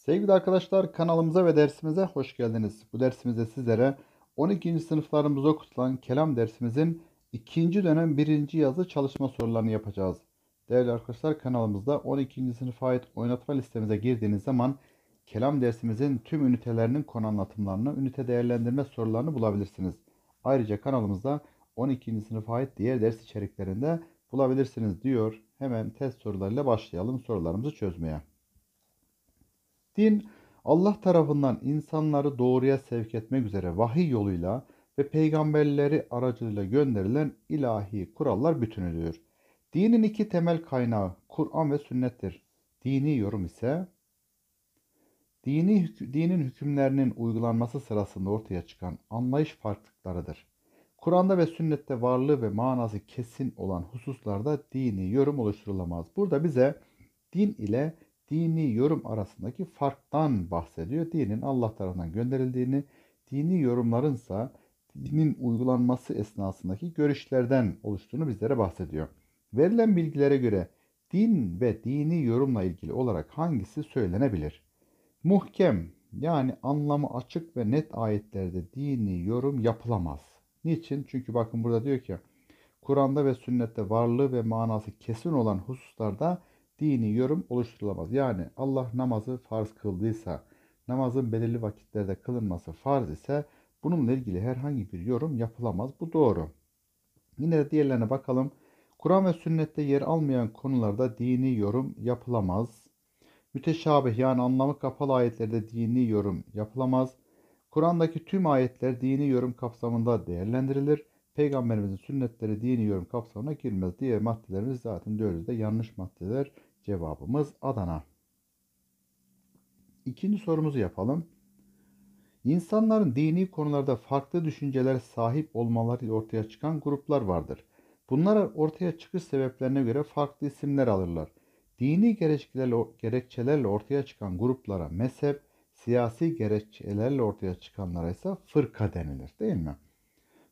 Sevgili arkadaşlar kanalımıza ve dersimize hoş geldiniz. Bu dersimizde sizlere 12. sınıflarımızda okutulan kelam dersimizin 2. dönem 1. yazı çalışma sorularını yapacağız. Değerli arkadaşlar kanalımızda 12. sınıfa ait oynatma listemize girdiğiniz zaman kelam dersimizin tüm ünitelerinin konu anlatımlarını, ünite değerlendirme sorularını bulabilirsiniz. Ayrıca kanalımızda 12. sınıfa ait diğer ders içeriklerinde bulabilirsiniz diyor. Hemen test sorularıyla başlayalım sorularımızı çözmeye. Din Allah tarafından insanları doğruya sevk etmek üzere vahiy yoluyla ve peygamberleri aracılığıyla gönderilen ilahi kurallar bütünüdür. Dinin iki temel kaynağı Kur'an ve sünnettir. Dini yorum ise dini, dinin hükümlerinin uygulanması sırasında ortaya çıkan anlayış farklılıklarıdır. Kur'an'da ve sünnette varlığı ve manası kesin olan hususlarda dini yorum oluşturulamaz. Burada bize din ile dini yorum arasındaki farktan bahsediyor. Dinin Allah tarafından gönderildiğini, dini yorumlarınsa dinin uygulanması esnasındaki görüşlerden oluştuğunu bizlere bahsediyor. Verilen bilgilere göre din ve dini yorumla ilgili olarak hangisi söylenebilir? Muhkem yani anlamı açık ve net ayetlerde dini yorum yapılamaz. Niçin? Çünkü bakın burada diyor ki Kur'an'da ve sünnette varlığı ve manası kesin olan hususlarda dini yorum oluşturulamaz. Yani Allah namazı farz kıldıysa, namazın belirli vakitlerde kılınması farz ise bununla ilgili herhangi bir yorum yapılamaz. Bu doğru. Yine de diğerlerine bakalım. Kur'an ve sünnette yer almayan konularda dini yorum yapılamaz. Müteşabih yani anlamı kapalı ayetlerde dini yorum yapılamaz. Kur'an'daki tüm ayetler dini yorum kapsamında değerlendirilir. Peygamberimizin sünnetleri dini yorum kapsamına girmez diye maddelerimiz zaten diyoruz da yanlış maddeler Cevabımız Adana. İkinci sorumuzu yapalım. İnsanların dini konularda farklı düşünceler sahip olmaları ortaya çıkan gruplar vardır. Bunlar ortaya çıkış sebeplerine göre farklı isimler alırlar. Dini gerekçelerle ortaya çıkan gruplara mezhep, siyasi gerekçelerle ortaya çıkanlara ise fırka denilir değil mi?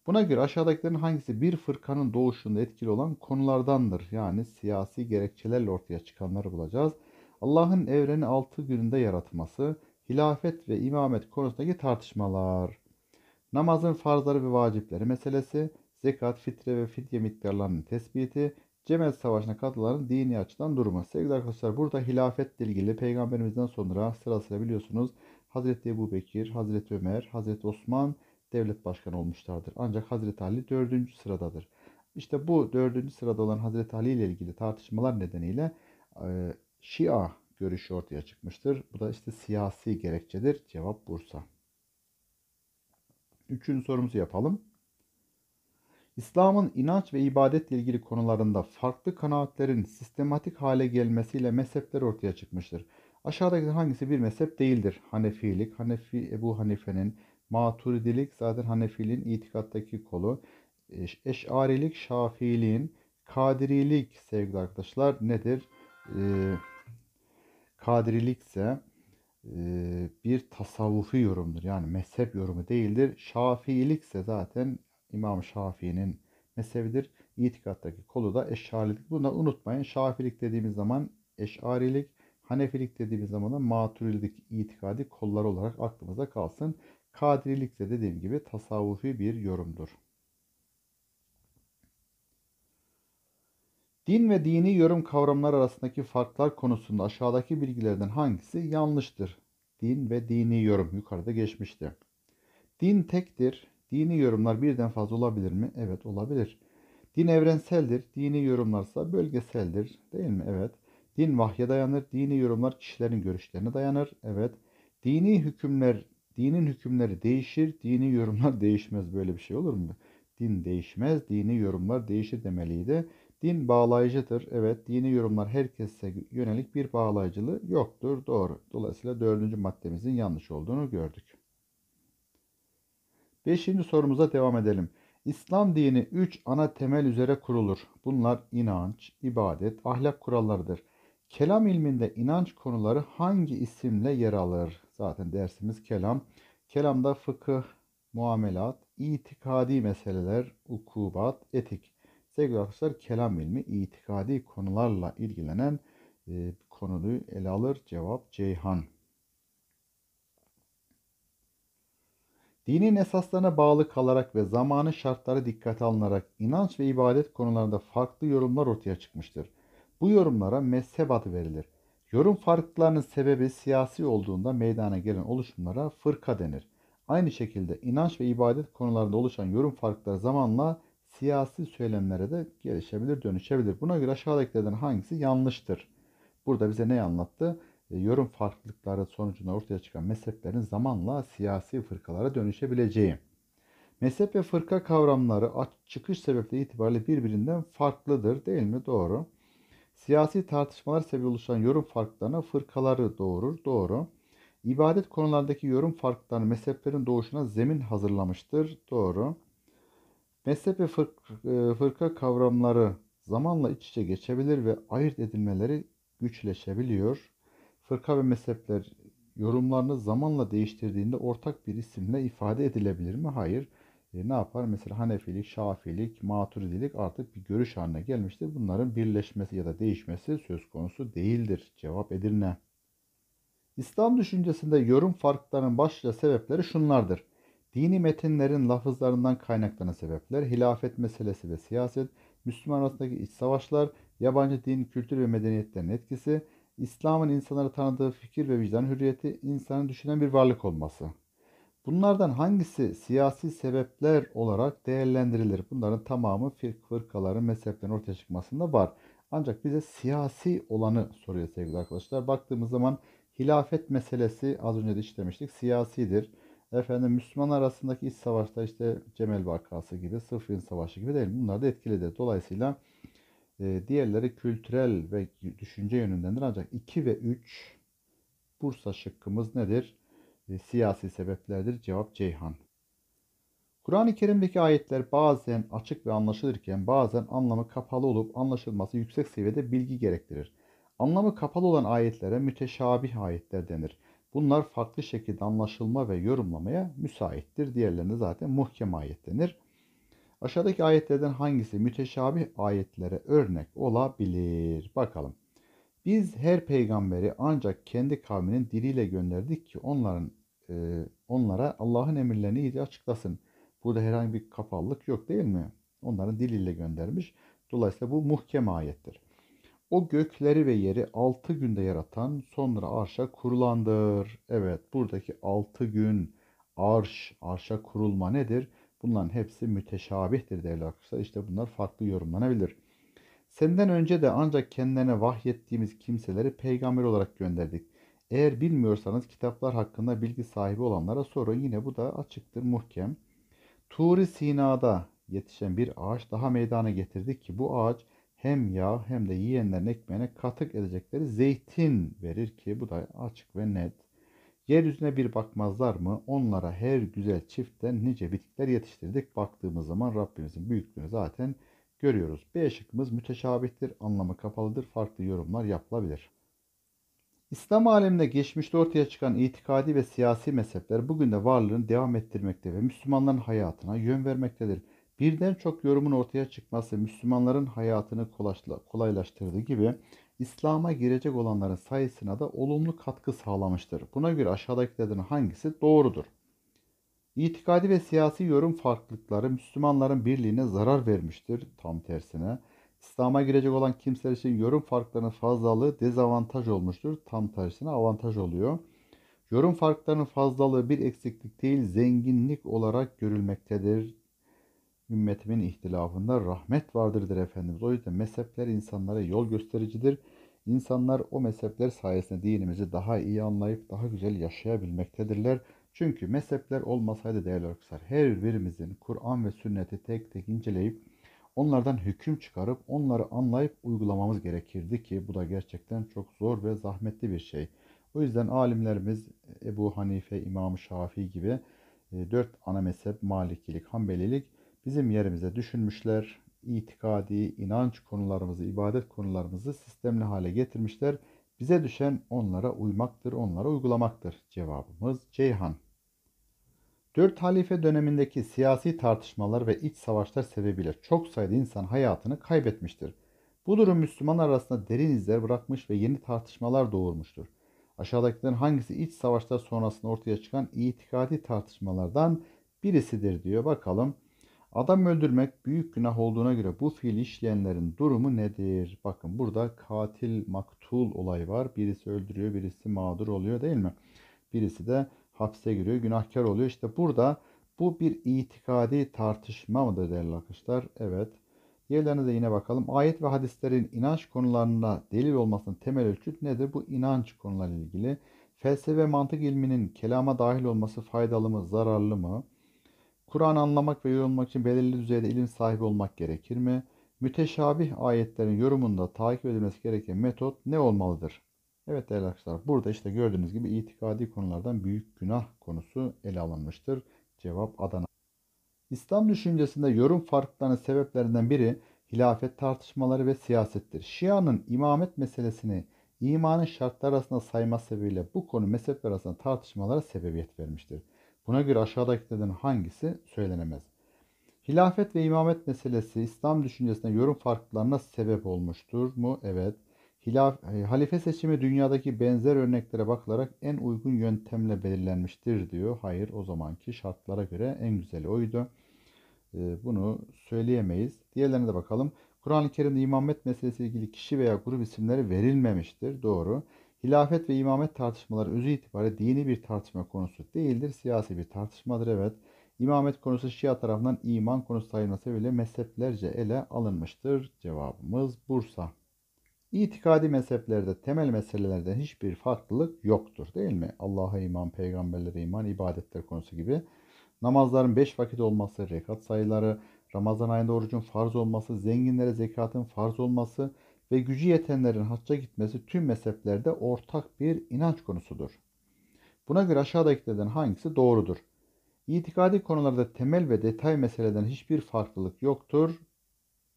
Buna göre aşağıdakilerin hangisi bir fırkanın doğuşunda etkili olan konulardandır? Yani siyasi gerekçelerle ortaya çıkanları bulacağız. Allah'ın evreni 6 gününde yaratması, hilafet ve imamet konusundaki tartışmalar, namazın farzları ve vacipleri meselesi, zekat, fitre ve fidye miktarlarının tespiti, Cemel Savaşı'na katılanların dini açıdan durumu. Sevgili arkadaşlar burada hilafetle ilgili peygamberimizden sonra sırasıyla biliyorsunuz Hazreti Ebu Bekir, Hazreti Ömer, Hazreti Osman devlet başkanı olmuşlardır. Ancak Hazreti Ali dördüncü sıradadır. İşte bu dördüncü sırada olan Hazreti Ali ile ilgili tartışmalar nedeniyle e, Şia görüşü ortaya çıkmıştır. Bu da işte siyasi gerekçedir. Cevap Bursa. Üçüncü sorumuzu yapalım. İslam'ın inanç ve ibadetle ilgili konularında farklı kanaatlerin sistematik hale gelmesiyle mezhepler ortaya çıkmıştır. Aşağıdaki hangisi bir mezhep değildir? Hanefilik, Hanefi Ebu Hanife'nin, Maturidilik zaten Hanefilin itikattaki kolu. Eşarilik Şafiiliğin Kadirilik sevgili arkadaşlar nedir? Ee, kadirilik ise e, bir tasavvufi yorumdur. Yani mezhep yorumu değildir. Şafiilik ise zaten İmam Şafii'nin mezhebidir. İtikattaki kolu da eşarilik. Bunu da unutmayın. Şafilik dediğimiz zaman eşarilik, Hanefilik dediğimiz zaman da maturilik itikadi kollar olarak aklımıza kalsın. Kadirilik de dediğim gibi tasavvufi bir yorumdur. Din ve dini yorum kavramlar arasındaki farklar konusunda aşağıdaki bilgilerden hangisi yanlıştır? Din ve dini yorum yukarıda geçmişti. Din tektir. Dini yorumlar birden fazla olabilir mi? Evet olabilir. Din evrenseldir. Dini yorumlarsa bölgeseldir. Değil mi? Evet. Din vahye dayanır. Dini yorumlar kişilerin görüşlerine dayanır. Evet. Dini hükümler Dinin hükümleri değişir, dini yorumlar değişmez. Böyle bir şey olur mu? Din değişmez, dini yorumlar değişir demeliydi. Din bağlayıcıdır. Evet, dini yorumlar herkese yönelik bir bağlayıcılığı yoktur. Doğru. Dolayısıyla dördüncü maddemizin yanlış olduğunu gördük. Beşinci sorumuza devam edelim. İslam dini üç ana temel üzere kurulur. Bunlar inanç, ibadet, ahlak kurallarıdır. Kelam ilminde inanç konuları hangi isimle yer alır? Zaten dersimiz kelam. Kelamda fıkıh, muamelat, itikadi meseleler, ukubat, etik. Sevgili arkadaşlar kelam ilmi itikadi konularla ilgilenen e, konuyu ele alır. Cevap Ceyhan. Dinin esaslarına bağlı kalarak ve zamanı şartları dikkate alınarak inanç ve ibadet konularında farklı yorumlar ortaya çıkmıştır. Bu yorumlara mezhep adı verilir. Yorum farklılarının sebebi siyasi olduğunda meydana gelen oluşumlara fırka denir. Aynı şekilde inanç ve ibadet konularında oluşan yorum farklıları zamanla siyasi söylemlere de gelişebilir, dönüşebilir. Buna göre aşağıdakilerden hangisi yanlıştır? Burada bize ne anlattı? E, yorum farklılıkları sonucunda ortaya çıkan mezheplerin zamanla siyasi fırkalara dönüşebileceği. Mezhep ve fırka kavramları çıkış sebepleri itibariyle birbirinden farklıdır değil mi? Doğru. Siyasi tartışmalar sebebi oluşan yorum farklarına fırkaları doğurur. Doğru. İbadet konulardaki yorum farkları mezheplerin doğuşuna zemin hazırlamıştır. Doğru. Mezhep ve e, fırka kavramları zamanla iç içe geçebilir ve ayırt edilmeleri güçleşebiliyor. Fırka ve mezhepler yorumlarını zamanla değiştirdiğinde ortak bir isimle ifade edilebilir mi? Hayır e, ne yapar? Mesela Hanefilik, Şafilik, Maturidilik artık bir görüş haline gelmiştir. Bunların birleşmesi ya da değişmesi söz konusu değildir. Cevap Edirne. İslam düşüncesinde yorum farklarının başlıca sebepleri şunlardır. Dini metinlerin lafızlarından kaynaklanan sebepler, hilafet meselesi ve siyaset, Müslüman arasındaki iç savaşlar, yabancı din, kültür ve medeniyetlerin etkisi, İslam'ın insanlara tanıdığı fikir ve vicdan hürriyeti, insanın düşünen bir varlık olması. Bunlardan hangisi siyasi sebepler olarak değerlendirilir? Bunların tamamı fırkaların, mezheplerin ortaya çıkmasında var. Ancak bize siyasi olanı soruyor sevgili arkadaşlar. Baktığımız zaman hilafet meselesi az önce de işlemiştik. Siyasidir. Efendim Müslüman arasındaki iç savaşta işte Cemel Vakası gibi, Sıfırın Savaşı gibi değil. Bunlar da etkilidir. Dolayısıyla e, diğerleri kültürel ve düşünce yönündendir. Ancak 2 ve 3 Bursa şıkkımız nedir? e, siyasi sebeplerdir. Cevap Ceyhan. Kur'an-ı Kerim'deki ayetler bazen açık ve anlaşılırken bazen anlamı kapalı olup anlaşılması yüksek seviyede bilgi gerektirir. Anlamı kapalı olan ayetlere müteşabih ayetler denir. Bunlar farklı şekilde anlaşılma ve yorumlamaya müsaittir. Diğerlerine zaten muhkem ayet denir. Aşağıdaki ayetlerden hangisi müteşabih ayetlere örnek olabilir? Bakalım. Biz her peygamberi ancak kendi kavminin diliyle gönderdik ki onların ee, onlara Allah'ın emirlerini iyice açıklasın. Burada herhangi bir kapallık yok değil mi? Onların diliyle göndermiş. Dolayısıyla bu muhkem ayettir. O gökleri ve yeri altı günde yaratan sonra arşa kurulandır. Evet buradaki altı gün arş, arşa kurulma nedir? Bunların hepsi müteşabihtir değerli arkadaşlar. İşte bunlar farklı yorumlanabilir. Senden önce de ancak kendilerine vahyettiğimiz kimseleri peygamber olarak gönderdik. Eğer bilmiyorsanız kitaplar hakkında bilgi sahibi olanlara sorun. Yine bu da açıktır, muhkem. Turi Sina'da yetişen bir ağaç daha meydana getirdi ki bu ağaç hem yağ hem de yiyenlerin ekmeğine katık edecekleri zeytin verir ki bu da açık ve net. Yeryüzüne bir bakmazlar mı? Onlara her güzel çiftten nice bitkiler yetiştirdik. Baktığımız zaman Rabbimizin büyüklüğünü zaten görüyoruz. B şıkkımız müteşabihtir, anlamı kapalıdır, farklı yorumlar yapılabilir. İslam aleminde geçmişte ortaya çıkan itikadi ve siyasi mezhepler bugün de varlığını devam ettirmekte ve Müslümanların hayatına yön vermektedir. Birden çok yorumun ortaya çıkması Müslümanların hayatını kolaylaştırdığı gibi İslam'a girecek olanların sayısına da olumlu katkı sağlamıştır. Buna göre aşağıdakilerden hangisi doğrudur? İtikadi ve siyasi yorum farklılıkları Müslümanların birliğine zarar vermiştir. Tam tersine İslam'a girecek olan kimseler için yorum farklarının fazlalığı dezavantaj olmuştur. Tam tersine avantaj oluyor. Yorum farklarının fazlalığı bir eksiklik değil, zenginlik olarak görülmektedir. Ümmetimin ihtilafında rahmet vardırdır Efendimiz. O yüzden mezhepler insanlara yol göstericidir. İnsanlar o mezhepler sayesinde dinimizi daha iyi anlayıp daha güzel yaşayabilmektedirler. Çünkü mezhepler olmasaydı değerli arkadaşlar her birimizin Kur'an ve sünneti tek tek inceleyip Onlardan hüküm çıkarıp onları anlayıp uygulamamız gerekirdi ki bu da gerçekten çok zor ve zahmetli bir şey. O yüzden alimlerimiz Ebu Hanife, İmam Şafii gibi e, dört ana mezhep Malikilik, Hanbelilik bizim yerimize düşünmüşler. İtikadi, inanç konularımızı, ibadet konularımızı sistemli hale getirmişler. Bize düşen onlara uymaktır, onlara uygulamaktır. Cevabımız Ceyhan. Dört halife dönemindeki siyasi tartışmalar ve iç savaşlar sebebiyle çok sayıda insan hayatını kaybetmiştir. Bu durum Müslümanlar arasında derin izler bırakmış ve yeni tartışmalar doğurmuştur. Aşağıdakilerin hangisi iç savaşlar sonrasında ortaya çıkan itikadi tartışmalardan birisidir diyor. Bakalım adam öldürmek büyük günah olduğuna göre bu fiili işleyenlerin durumu nedir? Bakın burada katil maktul olay var. Birisi öldürüyor birisi mağdur oluyor değil mi? Birisi de hapse giriyor, günahkar oluyor. İşte burada bu bir itikadi tartışma mıdır değerli arkadaşlar? Evet. Diğerlerine de yine bakalım. Ayet ve hadislerin inanç konularına delil olmasının temel ölçüt nedir? Bu inanç konularıyla ilgili. Felsefe mantık ilminin kelama dahil olması faydalı mı, zararlı mı? Kur'an anlamak ve yorumlamak için belirli düzeyde ilim sahibi olmak gerekir mi? Müteşabih ayetlerin yorumunda takip edilmesi gereken metot ne olmalıdır? Evet değerli arkadaşlar burada işte gördüğünüz gibi itikadi konulardan büyük günah konusu ele alınmıştır. Cevap Adana. İslam düşüncesinde yorum farklılığının sebeplerinden biri hilafet tartışmaları ve siyasettir. Şia'nın imamet meselesini imanın şartları arasında sayma sebebiyle bu konu mezhepler arasında tartışmalara sebebiyet vermiştir. Buna göre aşağıdakilerden hangisi söylenemez. Hilafet ve imamet meselesi İslam düşüncesinde yorum farklılığına sebep olmuştur mu? Evet hilaf, e, halife seçimi dünyadaki benzer örneklere bakılarak en uygun yöntemle belirlenmiştir diyor. Hayır o zamanki şartlara göre en güzeli oydu. E, bunu söyleyemeyiz. Diğerlerine de bakalım. Kur'an-ı Kerim'de imamet meselesiyle ilgili kişi veya grup isimleri verilmemiştir. Doğru. Hilafet ve imamet tartışmaları özü itibariyle dini bir tartışma konusu değildir. Siyasi bir tartışmadır evet. İmamet konusu Şia tarafından iman konusu sayılması bile mezheplerce ele alınmıştır. Cevabımız Bursa. İtikadi mezheplerde temel meselelerden hiçbir farklılık yoktur değil mi? Allah'a iman, peygamberlere iman, ibadetler konusu gibi. Namazların 5 vakit olması, rekat sayıları, Ramazan ayında orucun farz olması, zenginlere zekatın farz olması ve gücü yetenlerin hacca gitmesi tüm mezheplerde ortak bir inanç konusudur. Buna göre aşağıdakilerden hangisi doğrudur? İtikadi konularda temel ve detay meseleden hiçbir farklılık yoktur.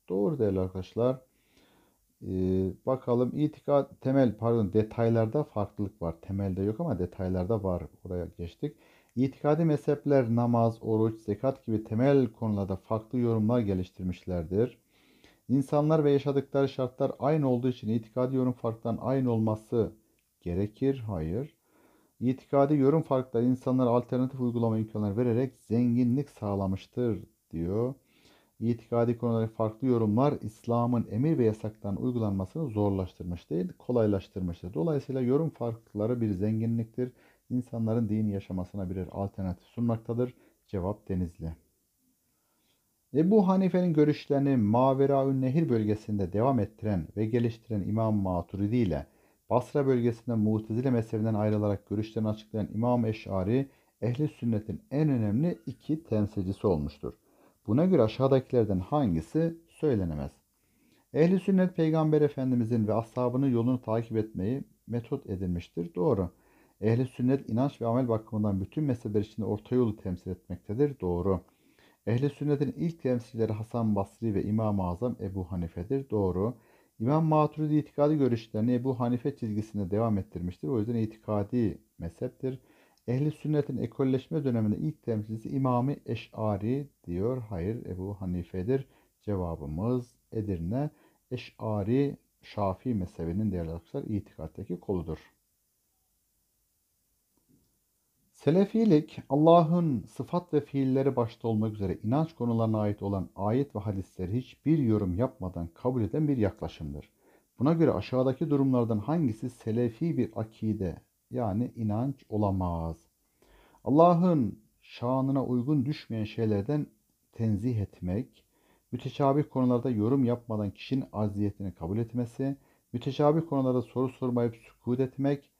Doğru değerli arkadaşlar. Ee, bakalım itikad temel pardon detaylarda farklılık var. Temelde yok ama detaylarda var. Oraya geçtik. İtikadi mezhepler namaz, oruç, zekat gibi temel konularda farklı yorumlar geliştirmişlerdir. İnsanlar ve yaşadıkları şartlar aynı olduğu için itikadi yorum farktan aynı olması gerekir. Hayır. İtikadi yorum farkları insanlara alternatif uygulama imkanları vererek zenginlik sağlamıştır diyor itikadi konuları farklı yorumlar İslam'ın emir ve yasaktan uygulanmasını zorlaştırmış değil, kolaylaştırmıştır. Dolayısıyla yorum farklılıkları bir zenginliktir. İnsanların din yaşamasına birer alternatif sunmaktadır. Cevap Denizli. Ebu Hanife'nin görüşlerini Maveraül Nehir bölgesinde devam ettiren ve geliştiren İmam Maturidi ile Basra bölgesinde Mu'tezile mezhebinden ayrılarak görüşlerini açıklayan İmam Eş'ari, Ehli Sünnet'in en önemli iki temsilcisi olmuştur. Buna göre aşağıdakilerden hangisi söylenemez? Ehli sünnet peygamber efendimizin ve ashabının yolunu takip etmeyi metot edinmiştir. Doğru. Ehli sünnet inanç ve amel bakımından bütün mezhepler içinde orta yolu temsil etmektedir. Doğru. Ehli sünnetin ilk temsilcileri Hasan Basri ve İmam-ı Azam Ebu Hanife'dir. Doğru. İmam Maturidi itikadi görüşlerini Ebu Hanife çizgisinde devam ettirmiştir. O yüzden itikadi mezheptir. Ehli sünnetin ekolleşme döneminde ilk temsilcisi İmami Eş'ari diyor. Hayır Ebu Hanife'dir. Cevabımız Edirne. Eş'ari Şafii mezhebinin değerli arkadaşlar itikattaki koludur. Selefilik, Allah'ın sıfat ve fiilleri başta olmak üzere inanç konularına ait olan ayet ve hadisleri hiçbir yorum yapmadan kabul eden bir yaklaşımdır. Buna göre aşağıdaki durumlardan hangisi selefi bir akide yani inanç olamaz. Allah'ın şanına uygun düşmeyen şeylerden tenzih etmek, müteşabih konularda yorum yapmadan kişinin arziyetini kabul etmesi, müteşabih konularda soru sormayıp sükut etmek,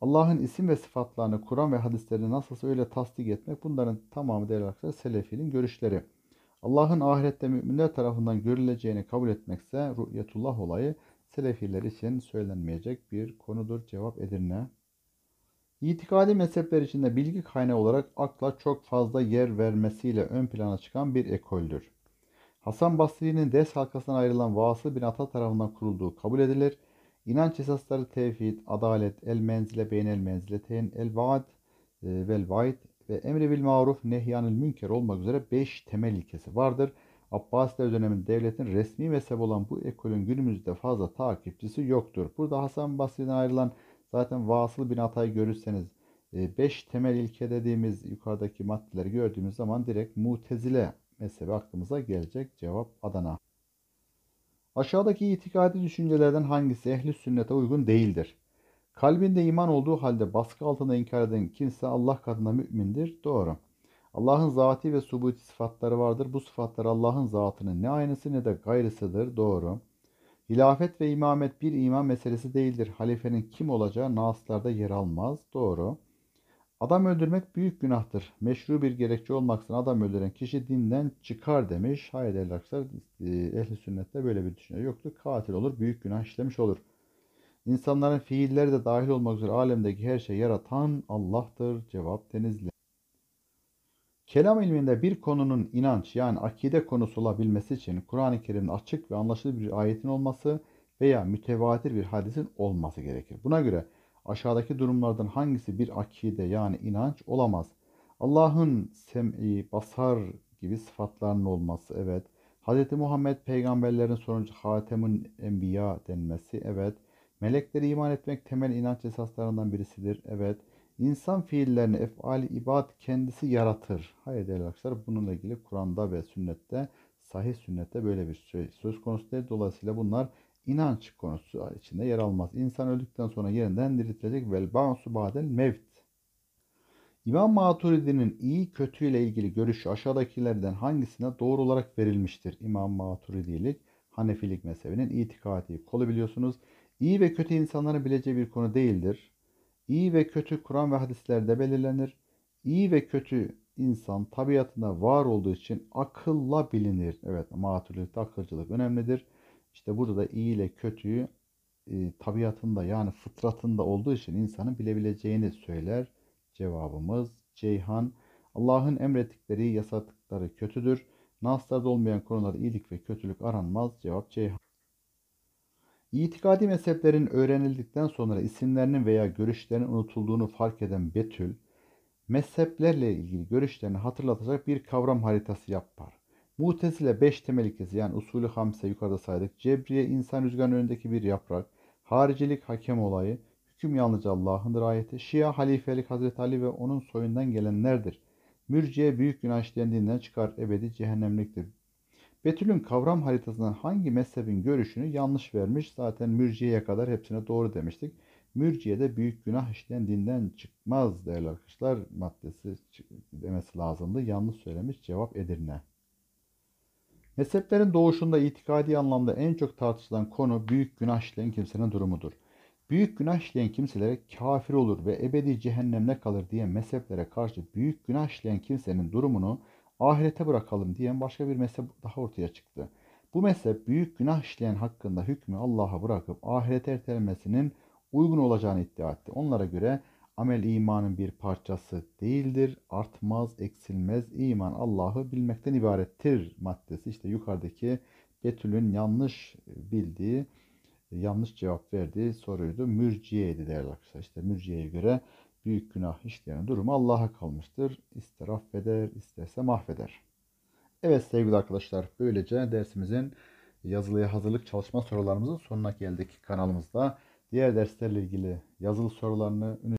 Allah'ın isim ve sıfatlarını Kur'an ve hadislerini nasılsa öyle tasdik etmek bunların tamamı değerli arkadaşlar Selefi'nin görüşleri. Allah'ın ahirette müminler tarafından görüleceğini kabul etmekse rü'yetullah olayı Selefiler için söylenmeyecek bir konudur. Cevap Edirne. İtikadi mezhepler içinde bilgi kaynağı olarak akla çok fazla yer vermesiyle ön plana çıkan bir ekoldür. Hasan Basri'nin Des halkasından ayrılan Vasıl bin Ata tarafından kurulduğu kabul edilir. İnanç esasları tevhid, adalet, el menzile el menzile menzileteyn, el vaad e, vel vaid ve emri bil maruf nehyanil münker olmak üzere 5 temel ilkesi vardır. Abbasiler döneminde devletin resmi mezhebi olan bu ekolün günümüzde fazla takipçisi yoktur. Burada Hasan Basri'den ayrılan Zaten vasıl bin hatayı görürseniz 5 e, temel ilke dediğimiz yukarıdaki maddeleri gördüğümüz zaman direkt mutezile mezhebi aklımıza gelecek. Cevap Adana. Aşağıdaki itikadi düşüncelerden hangisi ehli sünnete uygun değildir? Kalbinde iman olduğu halde baskı altında inkar eden kimse Allah katında mümindir. Doğru. Allah'ın zatî ve subuti sıfatları vardır. Bu sıfatlar Allah'ın zatının ne aynısı ne de gayrısıdır. Doğru. Hilafet ve imamet bir imam meselesi değildir. Halifenin kim olacağı naslarda yer almaz. Doğru. Adam öldürmek büyük günahtır. Meşru bir gerekçe olmaksızın adam öldüren kişi dinden çıkar demiş. Hayır değerli arkadaşlar e, ehli sünnette böyle bir düşünce yoktu. Katil olur büyük günah işlemiş olur. İnsanların fiilleri de dahil olmak üzere alemdeki her şeyi yaratan Allah'tır. Cevap Denizli. Kelam ilminde bir konunun inanç yani akide konusu olabilmesi için Kur'an-ı Kerim'in açık ve anlaşılır bir ayetin olması veya mütevatir bir hadisin olması gerekir. Buna göre aşağıdaki durumlardan hangisi bir akide yani inanç olamaz? Allah'ın sem'i, basar gibi sıfatlarının olması evet. Hz. Muhammed peygamberlerin sonucu Hatem'in Enbiya denmesi evet. Melekleri iman etmek temel inanç esaslarından birisidir evet. İnsan fiillerini efali ibad kendisi yaratır. Hayır değerli arkadaşlar bununla ilgili Kur'an'da ve sünnette sahih sünnette böyle bir şey söz konusu değil. Dolayısıyla bunlar inanç konusu içinde yer almaz. İnsan öldükten sonra yerinden diriltilecek vel ba'su badel mevt. İmam Maturidi'nin iyi kötü ile ilgili görüşü aşağıdakilerden hangisine doğru olarak verilmiştir? İmam Maturidilik Hanefilik mezhebinin itikadi kolu biliyorsunuz. İyi ve kötü insanların bileceği bir konu değildir. İyi ve kötü Kur'an ve hadislerde belirlenir. İyi ve kötü insan tabiatında var olduğu için akılla bilinir. Evet matürlükte akılcılık önemlidir. İşte burada da iyi ile kötüyü e, tabiatında yani fıtratında olduğu için insanın bilebileceğini söyler. Cevabımız Ceyhan. Allah'ın emrettikleri, yasadıkları kötüdür. Naslarda olmayan konularda iyilik ve kötülük aranmaz. Cevap Ceyhan. İtikadi mezheplerin öğrenildikten sonra isimlerinin veya görüşlerinin unutulduğunu fark eden Betül, mezheplerle ilgili görüşlerini hatırlatacak bir kavram haritası yapar. Mutezile 5 temel ilkesi yani usulü hamse yukarıda saydık. Cebriye insan rüzgarının önündeki bir yaprak. Haricilik hakem olayı. Hüküm yalnız Allah'ındır ayeti. Şia halifelik Hazreti Ali ve onun soyundan gelenlerdir. Mürciye büyük günah işlendiğinden çıkar ebedi cehennemliktir. Betül'ün kavram haritasından hangi mezhebin görüşünü yanlış vermiş? Zaten mürciyeye kadar hepsine doğru demiştik. Mürciye de büyük günah işleyen dinden çıkmaz değerli arkadaşlar maddesi demesi lazımdı. Yanlış söylemiş cevap Edirne. Mezheplerin doğuşunda itikadi anlamda en çok tartışılan konu büyük günah işleyen kimsenin durumudur. Büyük günah işleyen kimselere kafir olur ve ebedi cehennemde kalır diye mezheplere karşı büyük günah işleyen kimsenin durumunu ahirete bırakalım diyen başka bir mezhep daha ortaya çıktı. Bu mezhep büyük günah işleyen hakkında hükmü Allah'a bırakıp ahirete ertelemesinin uygun olacağını iddia etti. Onlara göre amel imanın bir parçası değildir. Artmaz, eksilmez. iman Allah'ı bilmekten ibarettir maddesi. İşte yukarıdaki Betül'ün yanlış bildiği, yanlış cevap verdiği soruydu. Mürciyeydi değerli arkadaşlar. İşte mürciyeye göre büyük günah işleyenin durumu Allah'a kalmıştır. İster affeder, isterse mahveder. Evet sevgili arkadaşlar, böylece dersimizin yazılıya hazırlık çalışma sorularımızın sonuna geldik kanalımızda. Diğer derslerle ilgili yazılı sorularını